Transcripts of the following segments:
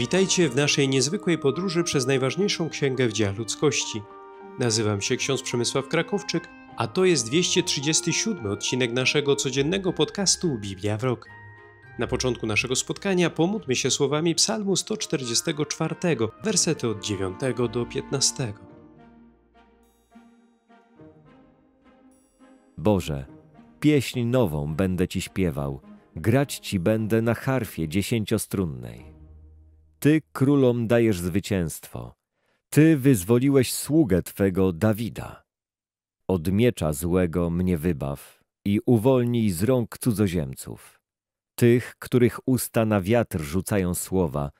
Witajcie w naszej niezwykłej podróży przez najważniejszą księgę w dziejach ludzkości. Nazywam się ksiądz Przemysław Krakowczyk, a to jest 237 odcinek naszego codziennego podcastu Biblia w Rok. Na początku naszego spotkania pomódlmy się słowami Psalmu 144, wersety od 9 do 15. Boże, pieśń nową będę Ci śpiewał, grać Ci będę na harfie dziesięciostrunnej. Ty królom dajesz zwycięstwo. Ty wyzwoliłeś sługę Twego Dawida. Od miecza złego mnie wybaw i uwolnij z rąk cudzoziemców. Tych, których usta na wiatr rzucają słowa,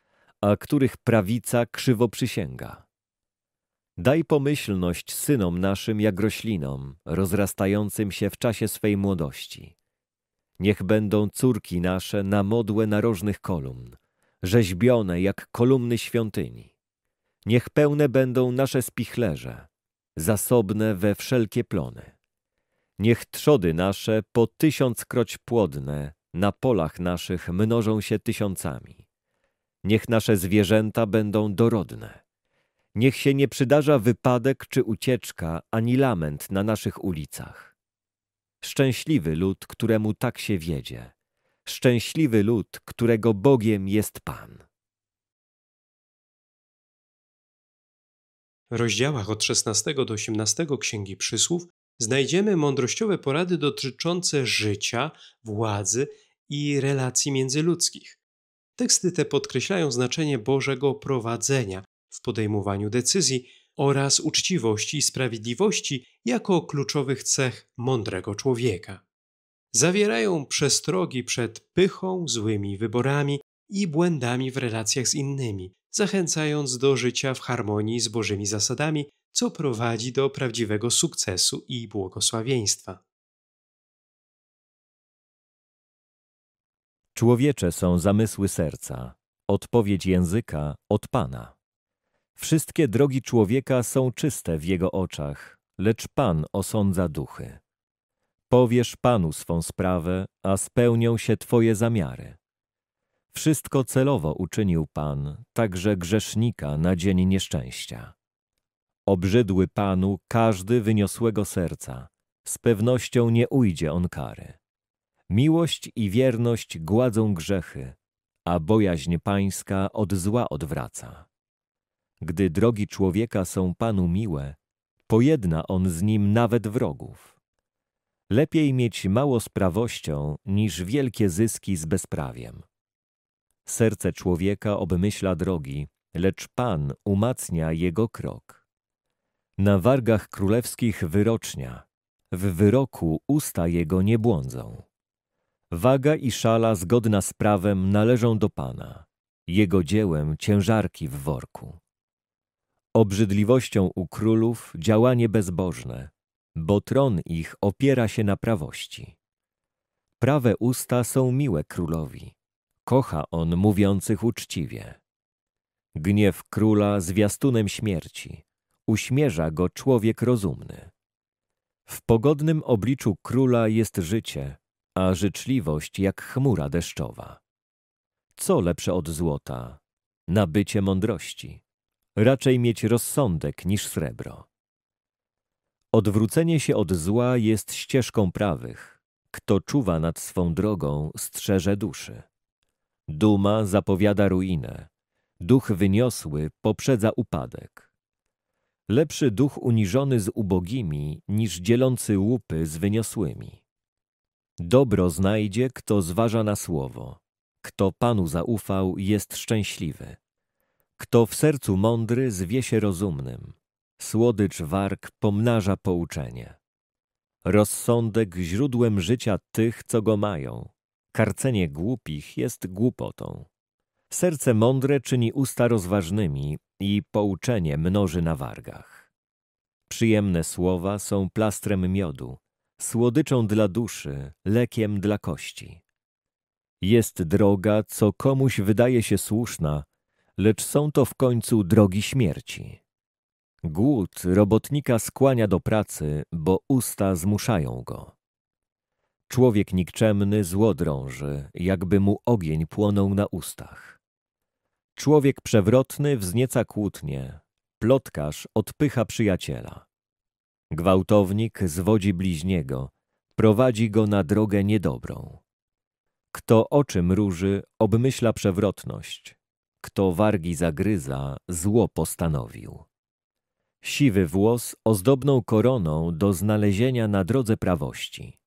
a których prawica krzywo przysięga. Daj pomyślność synom naszym jak roślinom, rozrastającym się w czasie swej młodości. Niech będą córki nasze na modłę narożnych kolumn, rzeźbione jak kolumny świątyni. Niech pełne będą nasze spichlerze, zasobne we wszelkie plony. Niech trzody nasze po tysiąckroć płodne na polach naszych mnożą się tysiącami. Niech nasze zwierzęta będą dorodne. Niech się nie przydarza wypadek czy ucieczka, ani lament na naszych ulicach. Szczęśliwy lud, któremu tak się wiedzie, Szczęśliwy lud, którego Bogiem jest Pan. W rozdziałach od 16 do 18 Księgi Przysłów znajdziemy mądrościowe porady dotyczące życia, władzy i relacji międzyludzkich. Teksty te podkreślają znaczenie Bożego prowadzenia w podejmowaniu decyzji oraz uczciwości i sprawiedliwości jako kluczowych cech mądrego człowieka zawierają przestrogi przed pychą, złymi wyborami i błędami w relacjach z innymi, zachęcając do życia w harmonii z Bożymi zasadami, co prowadzi do prawdziwego sukcesu i błogosławieństwa. Człowiecze są zamysły serca, odpowiedź języka od Pana. Wszystkie drogi człowieka są czyste w jego oczach, lecz Pan osądza duchy. Powiesz Panu swą sprawę, a spełnią się Twoje zamiary. Wszystko celowo uczynił Pan, także grzesznika na dzień nieszczęścia. Obrzydły Panu każdy wyniosłego serca, z pewnością nie ujdzie on kary. Miłość i wierność gładzą grzechy, a bojaźń pańska od zła odwraca. Gdy drogi człowieka są Panu miłe, pojedna on z nim nawet wrogów. Lepiej mieć mało sprawością niż wielkie zyski z bezprawiem. Serce człowieka obmyśla drogi, lecz Pan umacnia jego krok. Na wargach królewskich wyrocznia, w wyroku usta jego nie błądzą. Waga i szala zgodna z prawem należą do Pana, jego dziełem ciężarki w worku. Obrzydliwością u królów działanie bezbożne, bo tron ich opiera się na prawości. Prawe usta są miłe królowi, kocha on mówiących uczciwie. Gniew króla zwiastunem śmierci, uśmierza go człowiek rozumny. W pogodnym obliczu króla jest życie, a życzliwość jak chmura deszczowa. Co lepsze od złota? Nabycie mądrości. Raczej mieć rozsądek niż srebro. Odwrócenie się od zła jest ścieżką prawych. Kto czuwa nad swą drogą, strzeże duszy. Duma zapowiada ruinę. Duch wyniosły poprzedza upadek. Lepszy duch uniżony z ubogimi, niż dzielący łupy z wyniosłymi. Dobro znajdzie, kto zważa na słowo. Kto Panu zaufał, jest szczęśliwy. Kto w sercu mądry, zwie się rozumnym. Słodycz warg pomnaża pouczenie. Rozsądek źródłem życia tych, co go mają. Karcenie głupich jest głupotą. Serce mądre czyni usta rozważnymi i pouczenie mnoży na wargach. Przyjemne słowa są plastrem miodu, słodyczą dla duszy, lekiem dla kości. Jest droga, co komuś wydaje się słuszna, lecz są to w końcu drogi śmierci. Głód robotnika skłania do pracy, bo usta zmuszają go. Człowiek nikczemny zło drąży, jakby mu ogień płonął na ustach. Człowiek przewrotny wznieca kłótnie, plotkarz odpycha przyjaciela. Gwałtownik zwodzi bliźniego, prowadzi go na drogę niedobrą. Kto oczy mruży, obmyśla przewrotność. Kto wargi zagryza, zło postanowił. Siwy włos ozdobną koroną do znalezienia na drodze prawości.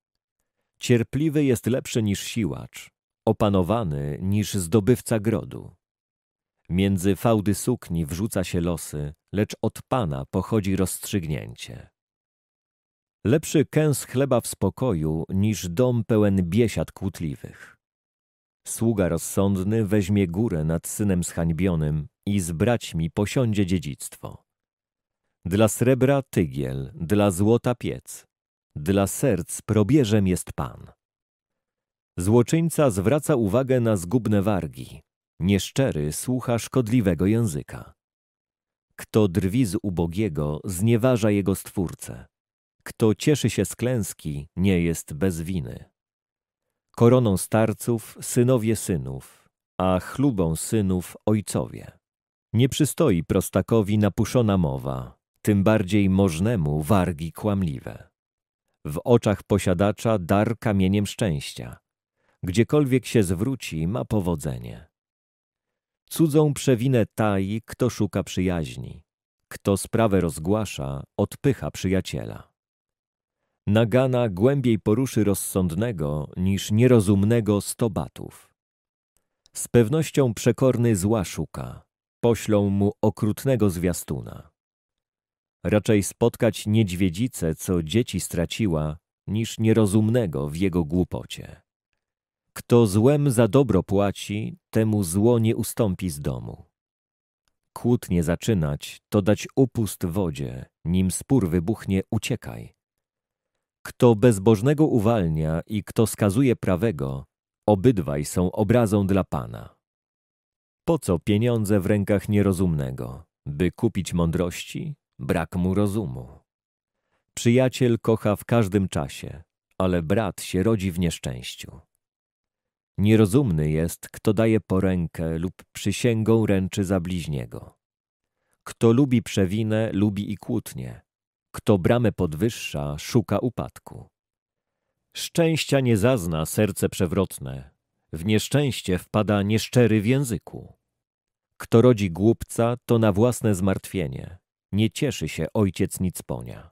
Cierpliwy jest lepszy niż siłacz, opanowany niż zdobywca grodu. Między fałdy sukni wrzuca się losy, lecz od Pana pochodzi rozstrzygnięcie. Lepszy kęs chleba w spokoju niż dom pełen biesiad kłótliwych. Sługa rozsądny weźmie górę nad synem zhańbionym i z braćmi posiądzie dziedzictwo. Dla srebra tygiel, dla złota piec, dla serc probierzem jest Pan. Złoczyńca zwraca uwagę na zgubne wargi, nieszczery słucha szkodliwego języka. Kto drwi z ubogiego, znieważa jego stwórcę. Kto cieszy się z klęski, nie jest bez winy. Koroną starców synowie synów, a chlubą synów ojcowie. Nie przystoi prostakowi napuszona mowa, tym bardziej możnemu wargi kłamliwe. W oczach posiadacza dar kamieniem szczęścia. Gdziekolwiek się zwróci, ma powodzenie. Cudzą przewinę tai, kto szuka przyjaźni. Kto sprawę rozgłasza, odpycha przyjaciela. Nagana głębiej poruszy rozsądnego niż nierozumnego sto batów. Z pewnością przekorny zła szuka, poślą mu okrutnego zwiastuna. Raczej spotkać niedźwiedzicę, co dzieci straciła, niż nierozumnego w jego głupocie. Kto złem za dobro płaci, temu zło nie ustąpi z domu. Kłótnie zaczynać, to dać upust wodzie, nim spór wybuchnie, uciekaj. Kto bezbożnego uwalnia i kto skazuje prawego, obydwaj są obrazą dla Pana. Po co pieniądze w rękach nierozumnego? By kupić mądrości? brak mu rozumu. Przyjaciel kocha w każdym czasie, ale brat się rodzi w nieszczęściu. Nierozumny jest, kto daje porękę lub przysięgą ręczy za bliźniego. Kto lubi przewinę, lubi i kłótnie. Kto bramę podwyższa, szuka upadku. Szczęścia nie zazna serce przewrotne. W nieszczęście wpada nieszczery w języku. Kto rodzi głupca, to na własne zmartwienie nie cieszy się ojciec Nicponia.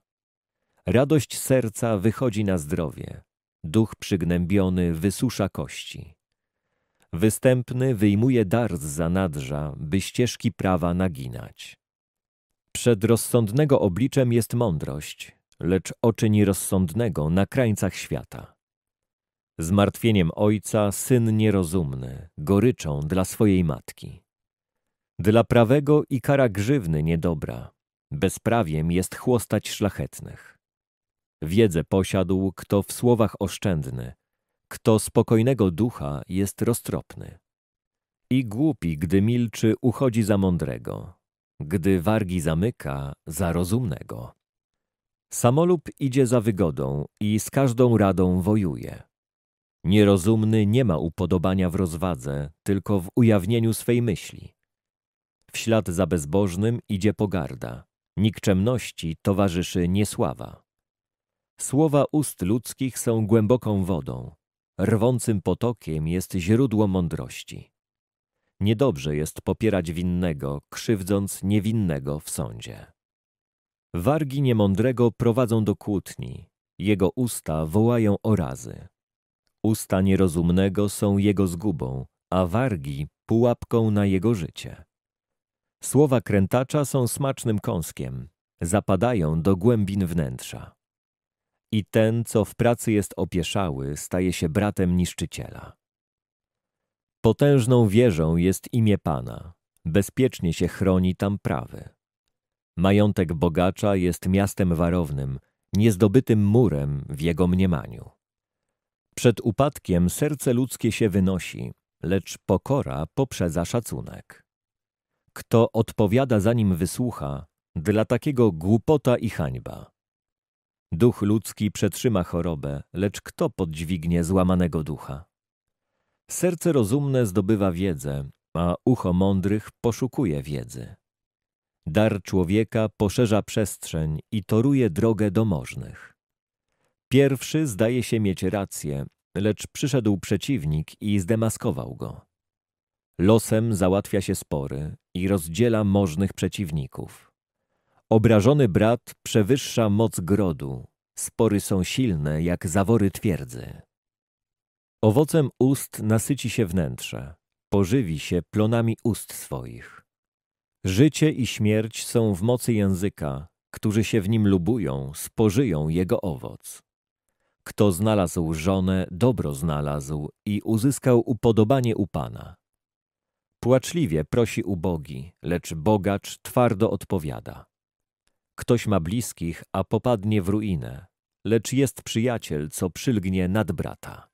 Radość serca wychodzi na zdrowie, duch przygnębiony wysusza kości. Występny wyjmuje dar z zanadrza, by ścieżki prawa naginać. Przed rozsądnego obliczem jest mądrość, lecz oczy nierozsądnego na krańcach świata. Zmartwieniem ojca syn nierozumny, goryczą dla swojej matki. Dla prawego i kara grzywny niedobra, Bezprawiem jest chłostać szlachetnych. Wiedzę posiadł, kto w słowach oszczędny, kto spokojnego ducha jest roztropny. I głupi, gdy milczy, uchodzi za mądrego, gdy wargi zamyka, za rozumnego. Samolub idzie za wygodą i z każdą radą wojuje. Nierozumny nie ma upodobania w rozwadze, tylko w ujawnieniu swej myśli. W ślad za bezbożnym idzie pogarda, Nikczemności towarzyszy niesława. Słowa ust ludzkich są głęboką wodą, rwącym potokiem jest źródło mądrości. Niedobrze jest popierać winnego, krzywdząc niewinnego w sądzie. Wargi niemądrego prowadzą do kłótni, jego usta wołają orazy. Usta nierozumnego są jego zgubą, a wargi pułapką na jego życie. Słowa krętacza są smacznym kąskiem, zapadają do głębin wnętrza. I ten, co w pracy jest opieszały, staje się bratem niszczyciela. Potężną wieżą jest imię Pana, bezpiecznie się chroni tam prawy. Majątek bogacza jest miastem warownym, niezdobytym murem w jego mniemaniu. Przed upadkiem serce ludzkie się wynosi, lecz pokora poprzedza szacunek. Kto odpowiada za nim wysłucha, dla takiego głupota i hańba. Duch ludzki przetrzyma chorobę, lecz kto podźwignie złamanego ducha? Serce rozumne zdobywa wiedzę, a ucho mądrych poszukuje wiedzy. Dar człowieka poszerza przestrzeń i toruje drogę do możnych. Pierwszy zdaje się mieć rację, lecz przyszedł przeciwnik i zdemaskował go. Losem załatwia się spory i rozdziela możnych przeciwników. Obrażony brat przewyższa moc grodu. Spory są silne jak zawory twierdzy. Owocem ust nasyci się wnętrze, pożywi się plonami ust swoich. Życie i śmierć są w mocy języka, którzy się w nim lubują, spożyją jego owoc. Kto znalazł żonę, dobro znalazł i uzyskał upodobanie u Pana. Płaczliwie prosi ubogi, lecz bogacz twardo odpowiada. Ktoś ma bliskich, a popadnie w ruinę, lecz jest przyjaciel, co przylgnie nad brata.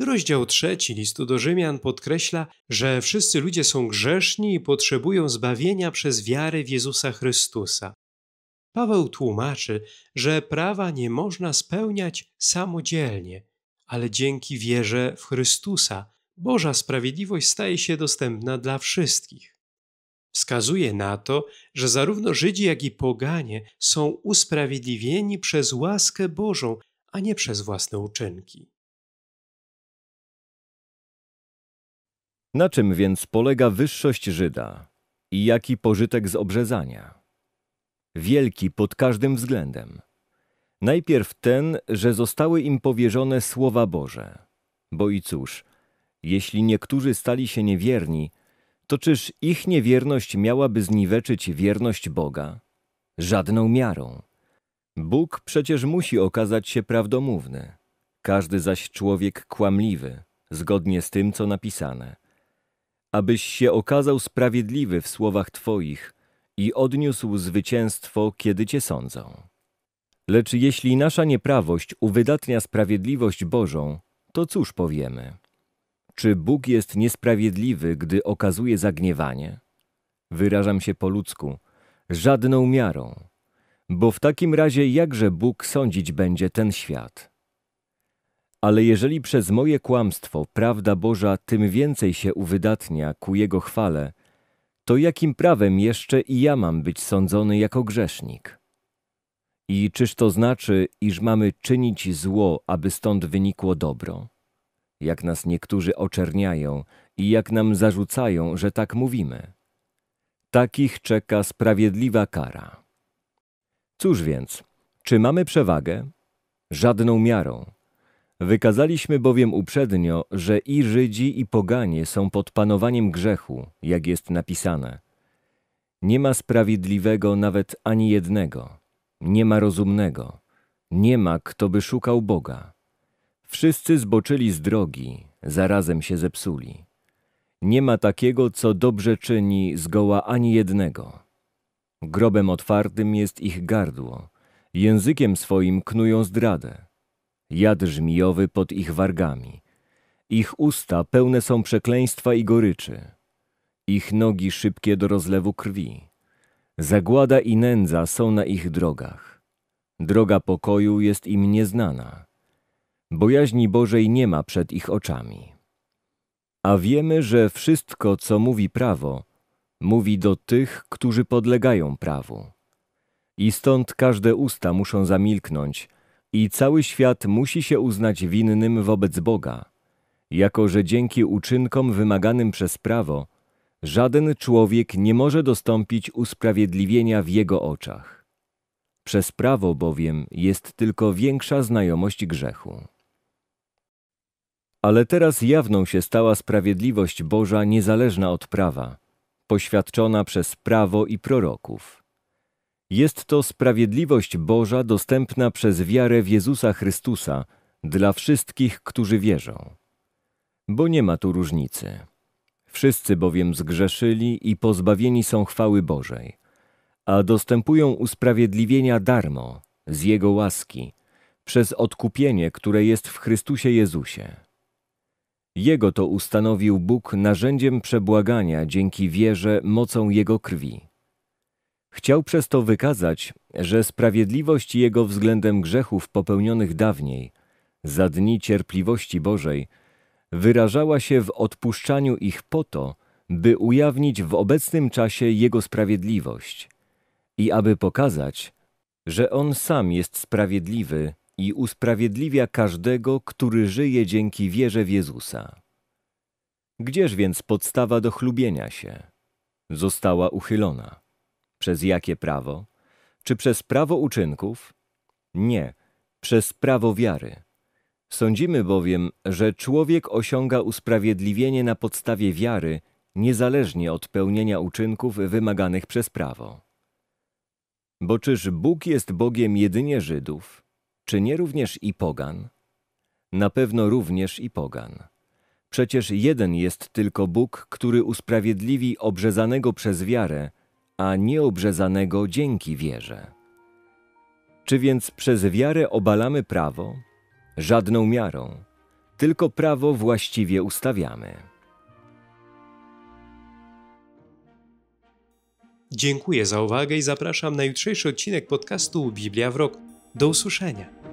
Rozdział trzeci listu do Rzymian podkreśla, że wszyscy ludzie są grzeszni i potrzebują zbawienia przez wiarę w Jezusa Chrystusa. Paweł tłumaczy, że prawa nie można spełniać samodzielnie – ale dzięki wierze w Chrystusa Boża sprawiedliwość staje się dostępna dla wszystkich. Wskazuje na to, że zarówno Żydzi, jak i poganie są usprawiedliwieni przez łaskę Bożą, a nie przez własne uczynki. Na czym więc polega wyższość Żyda i jaki pożytek z obrzezania? Wielki pod każdym względem. Najpierw ten, że zostały im powierzone słowa Boże. Bo i cóż, jeśli niektórzy stali się niewierni, to czyż ich niewierność miałaby zniweczyć wierność Boga? Żadną miarą. Bóg przecież musi okazać się prawdomówny, każdy zaś człowiek kłamliwy, zgodnie z tym, co napisane. Abyś się okazał sprawiedliwy w słowach Twoich i odniósł zwycięstwo, kiedy Cię sądzą. Lecz jeśli nasza nieprawość uwydatnia sprawiedliwość Bożą, to cóż powiemy? Czy Bóg jest niesprawiedliwy, gdy okazuje zagniewanie? Wyrażam się po ludzku, żadną miarą, bo w takim razie jakże Bóg sądzić będzie ten świat? Ale jeżeli przez moje kłamstwo prawda Boża tym więcej się uwydatnia ku Jego chwale, to jakim prawem jeszcze i ja mam być sądzony jako grzesznik? I czyż to znaczy, iż mamy czynić zło, aby stąd wynikło dobro? Jak nas niektórzy oczerniają i jak nam zarzucają, że tak mówimy. Takich czeka sprawiedliwa kara. Cóż więc, czy mamy przewagę? Żadną miarą. Wykazaliśmy bowiem uprzednio, że i Żydzi, i poganie są pod panowaniem grzechu, jak jest napisane. Nie ma sprawiedliwego nawet ani jednego. Nie ma rozumnego, nie ma kto by szukał Boga. Wszyscy zboczyli z drogi, zarazem się zepsuli. Nie ma takiego, co dobrze czyni zgoła ani jednego. Grobem otwartym jest ich gardło, językiem swoim knują zdradę. Jad żmijowy pod ich wargami. Ich usta pełne są przekleństwa i goryczy. Ich nogi szybkie do rozlewu krwi. Zagłada i nędza są na ich drogach. Droga pokoju jest im nieznana. Bojaźni Bożej nie ma przed ich oczami. A wiemy, że wszystko, co mówi prawo, mówi do tych, którzy podlegają prawu. I stąd każde usta muszą zamilknąć i cały świat musi się uznać winnym wobec Boga, jako że dzięki uczynkom wymaganym przez prawo Żaden człowiek nie może dostąpić usprawiedliwienia w jego oczach. Przez prawo bowiem jest tylko większa znajomość grzechu. Ale teraz jawną się stała sprawiedliwość Boża niezależna od prawa, poświadczona przez prawo i proroków. Jest to sprawiedliwość Boża dostępna przez wiarę w Jezusa Chrystusa dla wszystkich, którzy wierzą. Bo nie ma tu różnicy. Wszyscy bowiem zgrzeszyli i pozbawieni są chwały Bożej, a dostępują usprawiedliwienia darmo, z Jego łaski, przez odkupienie, które jest w Chrystusie Jezusie. Jego to ustanowił Bóg narzędziem przebłagania dzięki wierze mocą Jego krwi. Chciał przez to wykazać, że sprawiedliwość Jego względem grzechów popełnionych dawniej, za dni cierpliwości Bożej, wyrażała się w odpuszczaniu ich po to, by ujawnić w obecnym czasie Jego sprawiedliwość i aby pokazać, że On sam jest sprawiedliwy i usprawiedliwia każdego, który żyje dzięki wierze w Jezusa. Gdzież więc podstawa do chlubienia się? Została uchylona. Przez jakie prawo? Czy przez prawo uczynków? Nie, przez prawo wiary. Sądzimy bowiem, że człowiek osiąga usprawiedliwienie na podstawie wiary, niezależnie od pełnienia uczynków wymaganych przez prawo. Bo czyż Bóg jest Bogiem jedynie Żydów, czy nie również i pogan? Na pewno również i pogan. Przecież jeden jest tylko Bóg, który usprawiedliwi obrzezanego przez wiarę, a nieobrzezanego dzięki wierze. Czy więc przez wiarę obalamy prawo, żadną miarą, tylko prawo właściwie ustawiamy. Dziękuję za uwagę i zapraszam na jutrzejszy odcinek podcastu Biblia w Rok. Do usłyszenia.